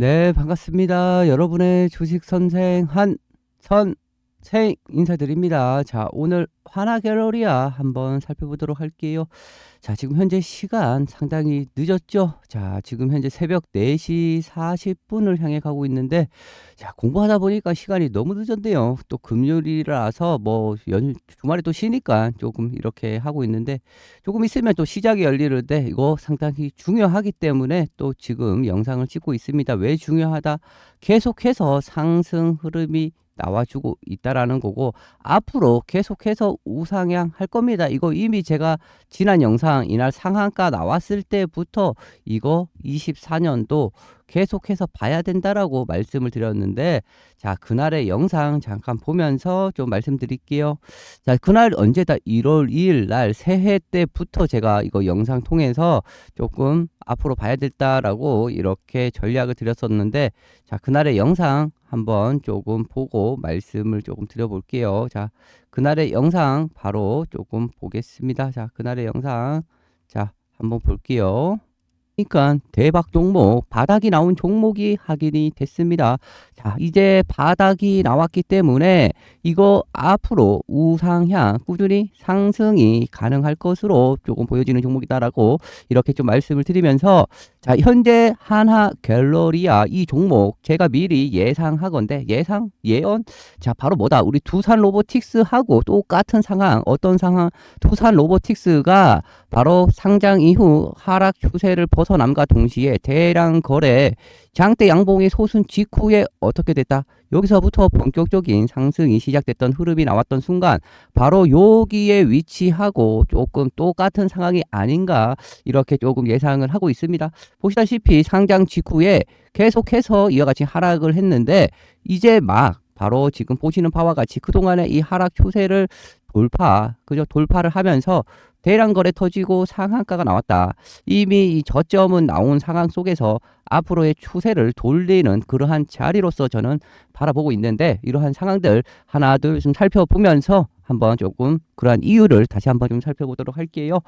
네, 반갑습니다. 여러분의 주식 선생 한선 책 인사드립니다. 자, 오늘 하나 갤러리아 한번 살펴보도록 할게요. 자, 지금 현재 시간 상당히 늦었죠? 자, 지금 현재 새벽 4시 40분을 향해 가고 있는데, 자, 공부하다 보니까 시간이 너무 늦었네요. 또 금요일이라서 뭐, 연, 주말에 또 쉬니까 조금 이렇게 하고 있는데, 조금 있으면 또 시작이 열리는데, 이거 상당히 중요하기 때문에 또 지금 영상을 찍고 있습니다. 왜 중요하다? 계속해서 상승 흐름이 나와주고 있다라는 거고 앞으로 계속해서 우상향 할 겁니다. 이거 이미 제가 지난 영상 이날 상한가 나왔을 때부터 이거 24년도 계속해서 봐야 된다라고 말씀을 드렸는데 자 그날의 영상 잠깐 보면서 좀 말씀드릴게요. 자 그날 언제다 1월 2일 날 새해 때부터 제가 이거 영상 통해서 조금 앞으로 봐야 된다라고 이렇게 전략을 드렸었는데 자 그날의 영상 한번 조금 보고 말씀을 조금 드려볼게요. 자, 그날의 영상 바로 조금 보겠습니다. 자, 그날의 영상. 자, 한번 볼게요. 그러니까 대박 종목 바닥이 나온 종목이 확인이 됐습니다. 자 이제 바닥이 나왔기 때문에 이거 앞으로 우상향 꾸준히 상승이 가능할 것으로 조금 보여지는 종목이다라고 이렇게 좀 말씀을 드리면서 자, 현재 하나 갤러리아 이 종목 제가 미리 예상하건데 예상 예언 자, 바로 뭐다? 우리 두산 로보틱스하고 똑같은 상황 어떤 상황 두산 로보틱스가 바로 상장 이후 하락 추세를 벗어남과 동시에 대량 거래 장대 양봉의 소순 직후에 어떻게 됐다? 여기서부터 본격적인 상승이 시작됐던 흐름이 나왔던 순간 바로 여기에 위치하고 조금 똑같은 상황이 아닌가 이렇게 조금 예상을 하고 있습니다. 보시다시피 상장 직후에 계속해서 이와 같이 하락을 했는데 이제 막 바로 지금 보시는 바와 같이 그동안의 이 하락 추세를 돌파, 그죠? 돌파를 하면서 대량 거래 터지고 상한가가 나왔다. 이미 이 저점은 나온 상황 속에서 앞으로의 추세를 돌리는 그러한 자리로서 저는 바라보고 있는데 이러한 상황들 하나 둘좀 살펴보면서 한번 조금 그러한 이유를 다시 한번 좀 살펴보도록 할게요.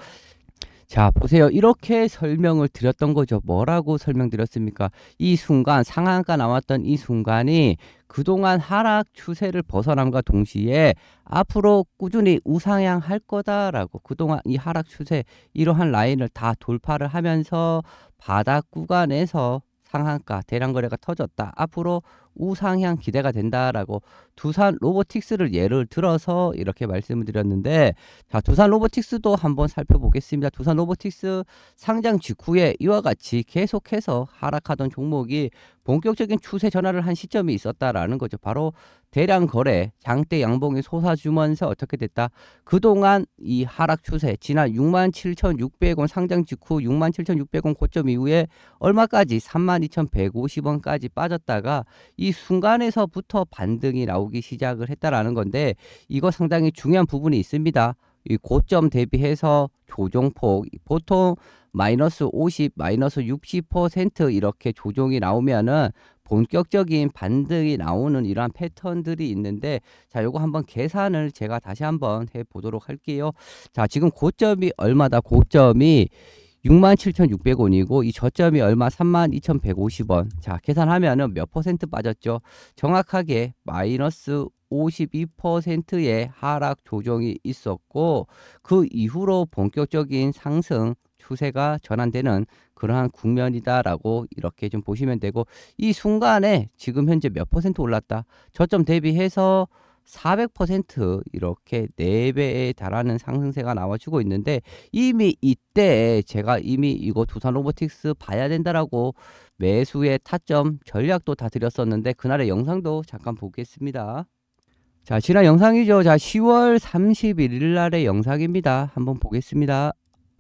자, 보세요. 이렇게 설명을 드렸던 거죠. 뭐라고 설명드렸습니까? 이 순간, 상한가 나왔던 이 순간이 그동안 하락 추세를 벗어남과 동시에 앞으로 꾸준히 우상향 할 거다라고 그동안 이 하락 추세 이러한 라인을 다 돌파를 하면서 바닥 구간에서 상한가 대량 거래가 터졌다. 앞으로 우상향 기대가 된다라고 두산 로보틱스를 예를 들어서 이렇게 말씀을 드렸는데 자 두산 로보틱스도 한번 살펴보겠습니다. 두산 로보틱스 상장 직후에 이와 같이 계속해서 하락하던 종목이 본격적인 추세 전환을 한 시점이 있었다라는 거죠. 바로 대량 거래, 장대 양봉이 솟아주면서 어떻게 됐다? 그동안 이 하락 추세, 지난 67,600원 상장 직후 67,600원 고점 이후에 얼마까지 32,150원까지 빠졌다가 이 순간에서부터 반등이 나오기 시작을 했다라는 건데 이거 상당히 중요한 부분이 있습니다. 이 고점 대비해서 조종폭 보통 마이너스 50, 마이너스 60% 이렇게 조종이 나오면은 본격적인 반등이 나오는 이러한 패턴들이 있는데 자 요거 한번 계산을 제가 다시 한번 해 보도록 할게요 자 지금 고점이 얼마다 고점이 67,600원이고 이 저점이 얼마 32,150원. 자, 계산하면은 몇 퍼센트 빠졌죠? 정확하게 마이너스 52%의 하락 조정이 있었고 그 이후로 본격적인 상승 추세가 전환되는 그러한 국면이다라고 이렇게 좀 보시면 되고 이 순간에 지금 현재 몇 퍼센트 올랐다 저점 대비해서 400% 이렇게 4배에 달하는 상승세가 나와주고 있는데 이미 이때 제가 이미 이거 두산 로보틱스 봐야 된다라고 매수의 타점 전략도 다 드렸었는데 그날의 영상도 잠깐 보겠습니다. 자 지난 영상이죠. 자 10월 31일 날의 영상입니다. 한번 보겠습니다.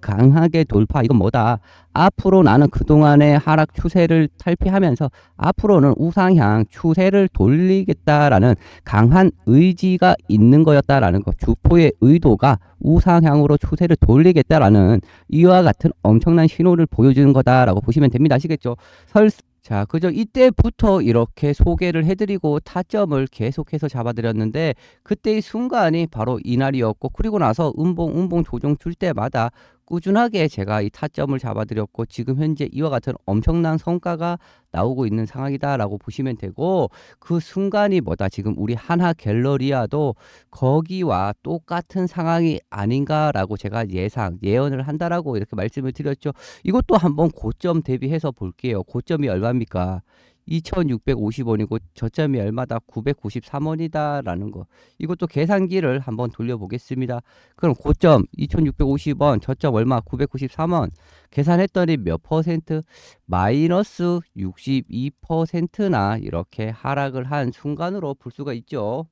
강하게 돌파 이건 뭐다 앞으로 나는 그동안의 하락 추세를 탈피하면서 앞으로는 우상향 추세를 돌리겠다라는 강한 의지가 있는 거였다라는 거 주포의 의도가 우상향으로 추세를 돌리겠다라는 이와 같은 엄청난 신호를 보여주는 거다라고 보시면 됩니다 아시겠죠 설 자, 그죠 이때부터 이렇게 소개를 해드리고 타점을 계속해서 잡아드렸는데 그때의 순간이 바로 이날이었고 그리고 나서 음봉 음봉 조정 줄 때마다 꾸준하게 제가 이 타점을 잡아드렸고 지금 현재 이와 같은 엄청난 성과가 나오고 있는 상황이다라고 보시면 되고 그 순간이 뭐다 지금 우리 하나 갤러리아도 거기와 똑같은 상황이 아닌가라고 제가 예상 예언을 한다라고 이렇게 말씀을 드렸죠 이것도 한번 고점 대비해서 볼게요 고점이 얼마입니까 2,650원이고 저점이 얼마다 993원이다라는 거. 이것도 계산기를 한번 돌려보겠습니다. 그럼 고점 2,650원, 저점 얼마 993원. 계산했더니 몇 퍼센트? 마이너스 62%나 이렇게 하락을 한 순간으로 볼 수가 있죠.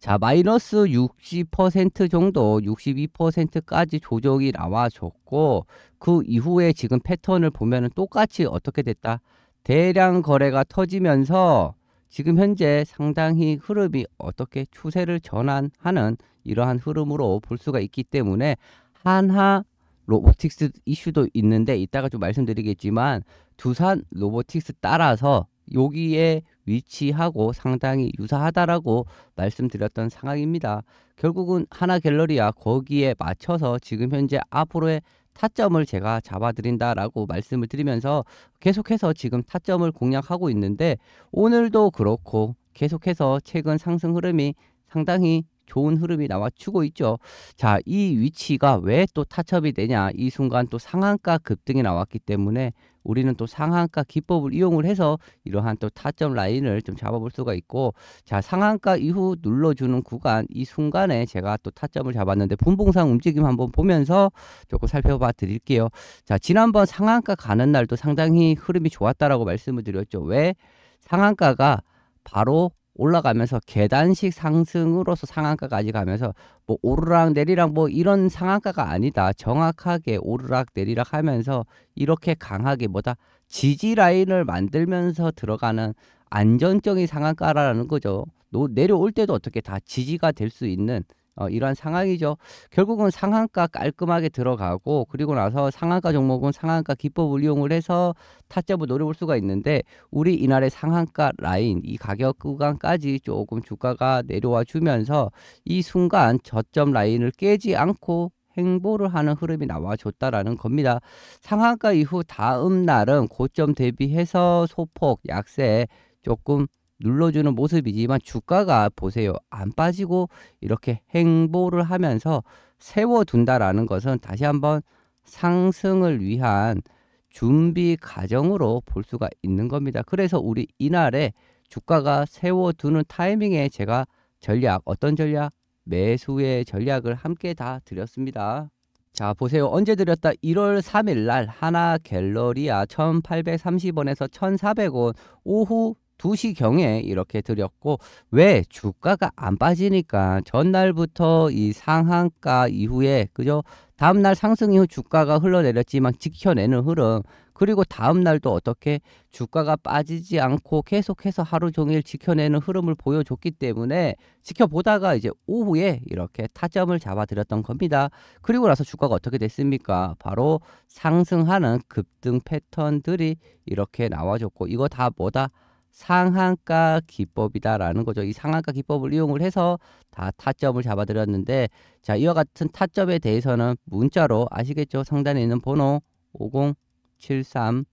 자, 마이너스 60% 정도, 62%까지 조정이 나와줬고, 그 이후에 지금 패턴을 보면 똑같이 어떻게 됐다? 대량 거래가 터지면서 지금 현재 상당히 흐름이 어떻게 추세를 전환하는 이러한 흐름으로 볼 수가 있기 때문에 한하 로보틱스 이슈도 있는데 이따가 좀 말씀드리겠지만 두산 로보틱스 따라서 여기에 위치하고 상당히 유사하다라고 말씀드렸던 상황입니다. 결국은 하나 갤러리아 거기에 맞춰서 지금 현재 앞으로의 타점을 제가 잡아드린다라고 말씀을 드리면서 계속해서 지금 타점을 공략하고 있는데 오늘도 그렇고 계속해서 최근 상승 흐름이 상당히 좋은 흐름이 나와주고 있죠. 자, 이 위치가 왜 또 타첩이 되냐? 이 순간 또 상한가 급등이 나왔기 때문에 우리는 또 상한가 기법을 이용을 해서 이러한 또 타점 라인을 좀 잡아볼 수가 있고 자 상한가 이후 눌러주는 구간 이 순간에 제가 또 타점을 잡았는데 분봉상 움직임 한번 보면서 조금 살펴봐 드릴게요 자 지난번 상한가 가는 날도 상당히 흐름이 좋았다라고 말씀을 드렸죠 왜 상한가가 바로 올라가면서 계단식 상승으로서 상한가까지 가면서 뭐 오르락 내리락 뭐 이런 상한가가 아니다. 정확하게 오르락 내리락 하면서 이렇게 강하게 뭐다 지지 라인을 만들면서 들어가는 안정적인 상한가라는 거죠. 노, 내려올 때도 어떻게 다 지지가 될 수 있는 어, 이러한 상황이죠. 결국은 상한가 깔끔하게 들어가고 그리고 나서 상한가 종목은 상한가 기법을 이용을 해서 타점을 노려볼 수가 있는데 우리 이날의 상한가 라인 이 가격 구간까지 조금 주가가 내려와 주면서 이 순간 저점 라인을 깨지 않고 행보를 하는 흐름이 나와줬다라는 겁니다. 상한가 이후 다음 날은 고점 대비해서 소폭 약세 조금 눌러주는 모습이지만 주가가 보세요. 안 빠지고 이렇게 행보를 하면서 세워둔다라는 것은 다시 한번 상승을 위한 준비 과정으로 볼 수가 있는 겁니다. 그래서 우리 이날에 주가가 세워두는 타이밍에 제가 전략, 어떤 전략? 매수의 전략을 함께 다 드렸습니다. 자 보세요 언제 드렸다 1월 3일 날 하나 갤러리아 1830원에서 1400원 오후 2시경에 이렇게 드렸고 왜 주가가 안 빠지니까 전날부터 이 상한가 이후에 그죠? 다음날 상승 이후 주가가 흘러내렸지만 지켜내는 흐름 그리고 다음날도 어떻게 주가가 빠지지 않고 계속해서 하루 종일 지켜내는 흐름을 보여줬기 때문에 지켜보다가 이제 오후에 이렇게 타점을 잡아드렸던 겁니다. 그리고 나서 주가가 어떻게 됐습니까? 바로 상승하는 급등 패턴들이 이렇게 나와줬고 이거 다 뭐다? 상한가 기법이다라는 거죠. 이 상한가 기법을 이용을 해서 다 타점을 잡아드렸는데 자 이와 같은 타점에 대해서는 문자로 아시겠죠? 상단에 있는 번호 5073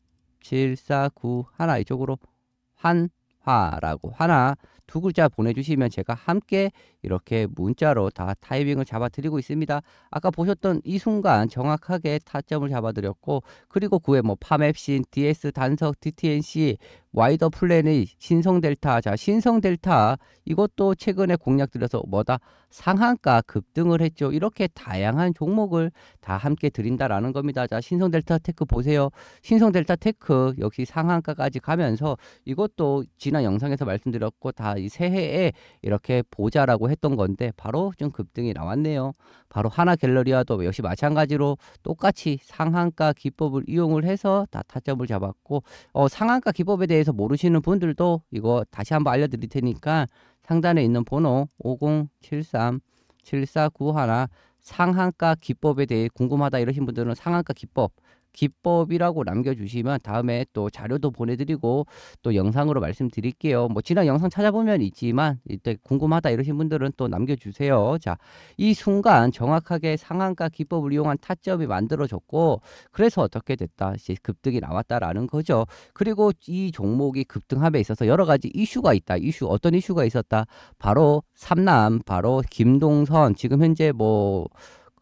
749 1 이쪽으로 환화라고 하나 두 글자 보내주시면 제가 함께 이렇게 문자로 다 타이밍을 잡아드리고 있습니다. 아까 보셨던 이 순간 정확하게 타점을 잡아드렸고 그리고 그에 뭐 파맵신, DS 단석, DTNC, 와이더 플랜의 신성델타, 자 신성델타 이것도 최근에 공략드려서 뭐다 상한가 급등을 했죠. 이렇게 다양한 종목을 다 함께 드린다라는 겁니다. 자 신성델타 테크 보세요. 신성델타 테크 역시 상한가까지 가면서 이것도 지난 영상에서 말씀드렸고 다 이 새해에 이렇게 보자라고 했. 했던 건데 바로 좀 급등이 나왔네요. 바로 하나 갤러리와도 역시 마찬가지로 똑같이 상한가 기법을 이용을 해서 다 타점을 잡았고 어, 상한가 기법에 대해서 모르시는 분들도 이거 다시 한번 알려드릴 테니까 상단에 있는 번호 5073 7491 상한가 기법에 대해 궁금하다 이러신 분들은 상한가 기법 기법이라고 남겨주시면 다음에 또 자료도 보내드리고 또 영상으로 말씀드릴게요. 뭐 지난 영상 찾아보면 있지만 이때 궁금하다 이러신 분들은 또 남겨주세요. 자, 이 순간 정확하게 상한가 기법을 이용한 타점이 만들어졌고 그래서 어떻게 됐다 이제 급등이 나왔다라는 거죠. 그리고 이 종목이 급등함에 있어서 여러 가지 이슈가 있다. 이슈 어떤 이슈가 있었다? 바로 삼남 바로 김동선 지금 현재 뭐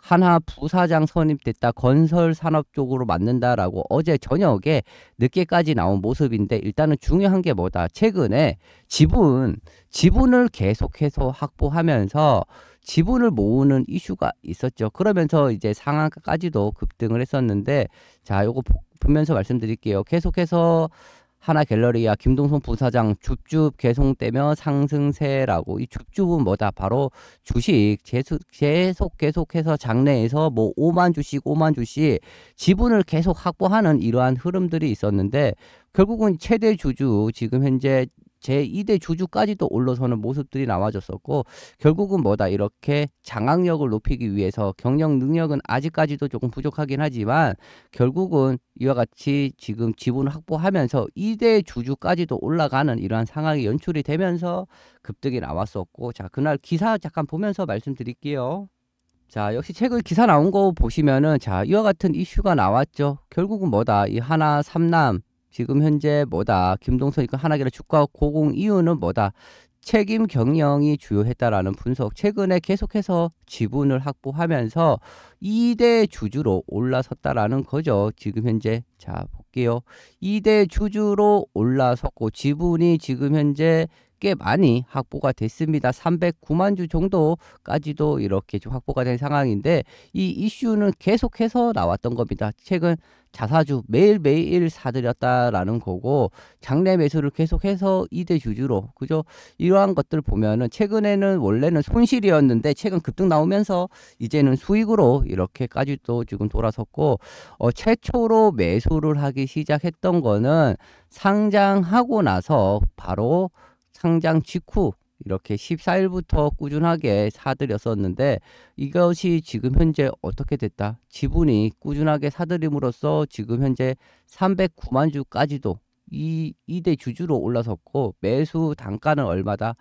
하나 부사장 선임됐다 건설 산업 쪽으로 맞는다라고 어제 저녁에 늦게까지 나온 모습인데 일단은 중요한 게 뭐다 최근에 지분 지분을 계속해서 확보하면서 지분을 모으는 이슈가 있었죠 그러면서 이제 상한가까지도 급등을 했었는데 자 요거 보면서 말씀드릴게요 계속해서 하나갤러리아 김동성 부사장 줍줍 개송되며 상승세라고 이 줍줍은 뭐다 바로 주식 계속 계속 계속해서 장내에서 뭐 5만 주씩 5만 주씩 지분을 계속 확보하는 이러한 흐름들이 있었는데 결국은 최대 주주 지금 현재 제2대 주주까지도 올라서는 모습들이 나와줬었고 결국은 뭐다 이렇게 장악력을 높이기 위해서 경영 능력은 아직까지도 조금 부족하긴 하지만 결국은 이와 같이 지금 지분을 확보하면서 2대 주주까지도 올라가는 이러한 상황이 연출이 되면서 급등이 나왔었고 자 그날 기사 잠깐 보면서 말씀드릴게요. 자 역시 책을 기사 나온 거 보시면은 자 이와 같은 이슈가 나왔죠 결국은 뭐다 이 하나 삼남 지금 현재 뭐다 김동선이 그 하나길의 주가 고공 이유는 뭐다 책임 경영이 주요했다라는 분석 최근에 계속해서 지분을 확보하면서 2대 주주로 올라섰다라는 거죠. 지금 현재 자 볼게요. 2대 주주로 올라섰고 지분이 지금 현재 꽤 많이 확보가 됐습니다. 309만 주 정도까지도 이렇게 좀 확보가 된 상황인데 이 이슈는 계속해서 나왔던 겁니다. 최근 자사주 매일매일 사들였다라는 거고 장내 매수를 계속해서 이대 주주로 그죠 이러한 것들 보면은 최근에는 원래는 손실이었는데 최근 급등 나오면서 이제는 수익으로 이렇게까지 또 지금 돌아섰고 어 최초로 매수를 하기 시작했던 거는 상장하고 나서 바로 상장 직후 이렇게 14일부터 꾸준하게 사들였었는데 이것이 지금 현재 어떻게 됐다? 지분이 꾸준하게 사들임으로써 지금 현재 309만 주까지도 이 이대 주주로 올라섰고 매수 단가는 얼마다?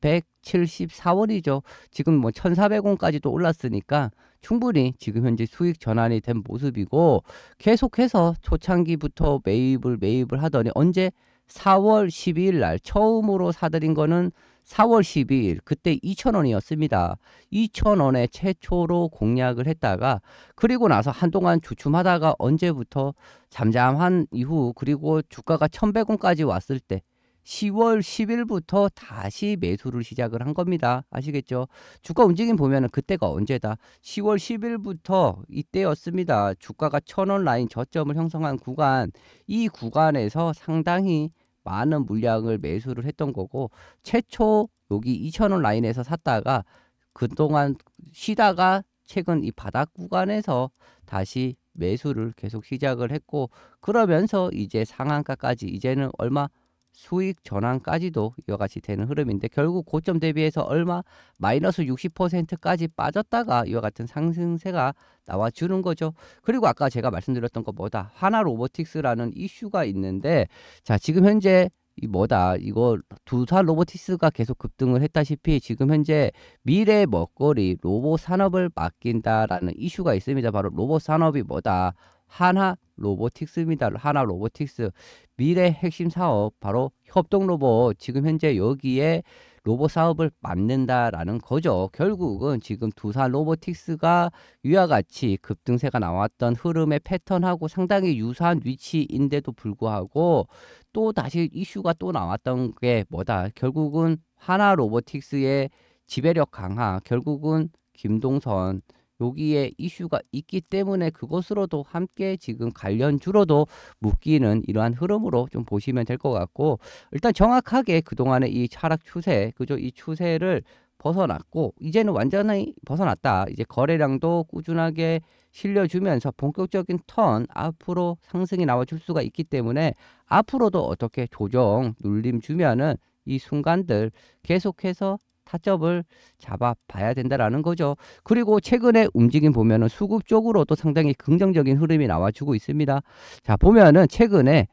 174원이죠. 지금 뭐 1,400원까지도 올랐으니까 충분히 지금 현재 수익 전환이 된 모습이고 계속해서 초창기부터 매입을 매입을 하더니 언제 4월 12일 날 처음으로 사들인 거는 4월 12일 그때 2,000원이었습니다. 2,000원에 최초로 공략을 했다가 그리고 나서 한동안 주춤하다가 언제부터 잠잠한 이후 그리고 주가가 1,100원까지 왔을 때 10월 10일부터 다시 매수를 시작을 한 겁니다. 아시겠죠? 주가 움직임 보면 그때가 언제다? 10월 10일부터 이때였습니다. 주가가 천원 라인 저점을 형성한 구간, 이 구간에서 상당히 많은 물량을 매수를 했던 거고 최초 여기 2천원 라인에서 샀다가 그동안 쉬다가 최근 이 바닥 구간에서 다시 매수를 계속 시작을 했고 그러면서 이제 상한가까지 이제는 얼마 수익 전환까지도 이와 같이 되는 흐름인데 결국 고점 대비해서 얼마 마이너스 60%까지 빠졌다가 이와 같은 상승세가 나와주는 거죠. 그리고 아까 제가 말씀드렸던 것보다 하나 로보틱스라는 이슈가 있는데 자 지금 현재 이 뭐다 이거 두산 로보틱스가 계속 급등을 했다시피 지금 현재 미래 먹거리 로봇 산업을 맡긴다라는 이슈가 있습니다. 바로 로봇 산업이 뭐다 하나 로보틱스입니다. 하나 로보틱스 미래 핵심 사업 바로 협동 로봇 지금 현재 여기에 로봇 사업을 만든다라는 거죠. 결국은 지금 두산 로보틱스가 위와 같이 급등세가 나왔던 흐름의 패턴하고 상당히 유사한 위치인데도 불구하고 또 다시 이슈가 또 나왔던 게 뭐다. 결국은 하나 로보틱스의 지배력 강화, 결국은 김동선 여기에 이슈가 있기 때문에 그것으로도 함께 지금 관련주로도 묶이는 이러한 흐름으로 좀 보시면 될 것 같고 일단 정확하게 그동안의 이 차락 추세 그죠 이 추세를 벗어났고 이제는 완전히 벗어났다. 이제 거래량도 꾸준하게 실려주면서 본격적인 턴 앞으로 상승이 나와줄 수가 있기 때문에 앞으로도 어떻게 조정 눌림 주면은 이 순간들 계속해서 타점을 잡아 봐야 된다라는 거죠. 그리고 최근에 움직임 보면은 수급 쪽으로도 상당히 긍정적인 흐름이 나와주고 있습니다. 자, 보면은 최근에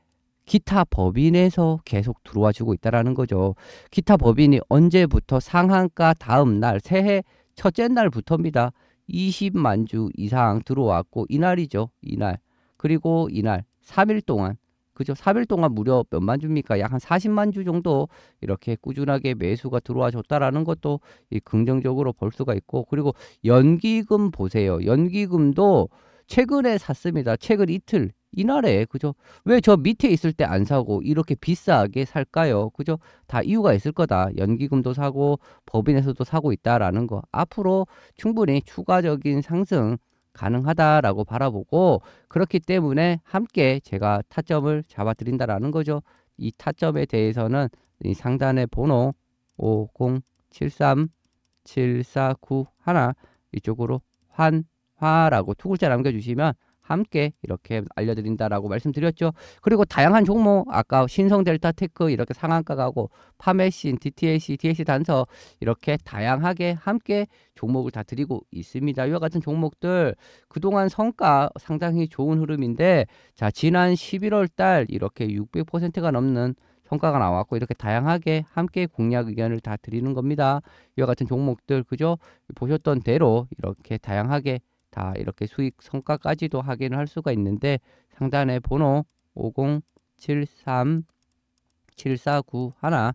기타 법인에서 계속 들어와 주고 있다라는 거죠. 기타 법인이 언제부터 상한가 다음 날 새해 첫째 날부터입니다. 20만 주 이상 들어왔고 이날이죠. 이날. 그리고 이날 3일 동안 그죠? 4일 동안 무려 몇만 주입니까? 약 한 40만 주 정도 이렇게 꾸준하게 매수가 들어와 줬다라는 것도 이 긍정적으로 볼 수가 있고 그리고 연기금 보세요. 연기금도 최근에 샀습니다. 최근 이틀 이날에 그죠? 왜 저 밑에 있을 때 안 사고 이렇게 비싸게 살까요? 그죠? 다 이유가 있을 거다. 연기금도 사고 법인에서도 사고 있다라는 거. 앞으로 충분히 추가적인 상승 가능하다라고 바라보고 그렇기 때문에 함께 제가 타점을 잡아드린다라는 거죠. 이 타점에 대해서는 이 상단의 번호 5073749 하나 이쪽으로 환화라고 두 글자 남겨주시면 함께 이렇게 알려드린다라고 말씀드렸죠. 그리고 다양한 종목 아까 신성 델타 테크 이렇게 상한가가고 파메신, DTAC, d l c 단서 이렇게 다양하게 함께 종목을 다 드리고 있습니다. 이와 같은 종목들 그동안 성과 상당히 좋은 흐름인데 자 지난 11월 달 이렇게 600%가 넘는 성과가 나왔고 이렇게 다양하게 함께 공략 의견을 다 드리는 겁니다. 이와 같은 종목들 그죠? 보셨던 대로 이렇게 다양하게 다 이렇게 수익 성과까지도 확인을 할 수가 있는데 상단에 번호 5073749 1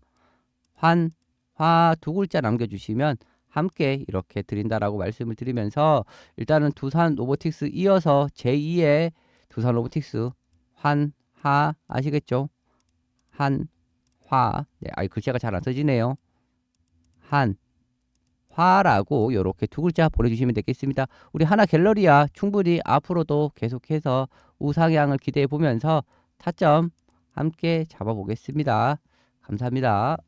환, 화 두 글자 남겨주시면 함께 이렇게 드린다라고 말씀을 드리면서 일단은 두산 로보틱스 이어서 제2의 두산 로보틱스 환, 하 아시겠죠? 한, 화. 네, 아, 이 글자가 잘 안 써지네요. 한, 화라고 이렇게 두 글자 보내주시면 되겠습니다. 우리 하나 갤러리아 충분히 앞으로도 계속해서 우상향을 기대해 보면서 타점 함께 잡아보겠습니다. 감사합니다.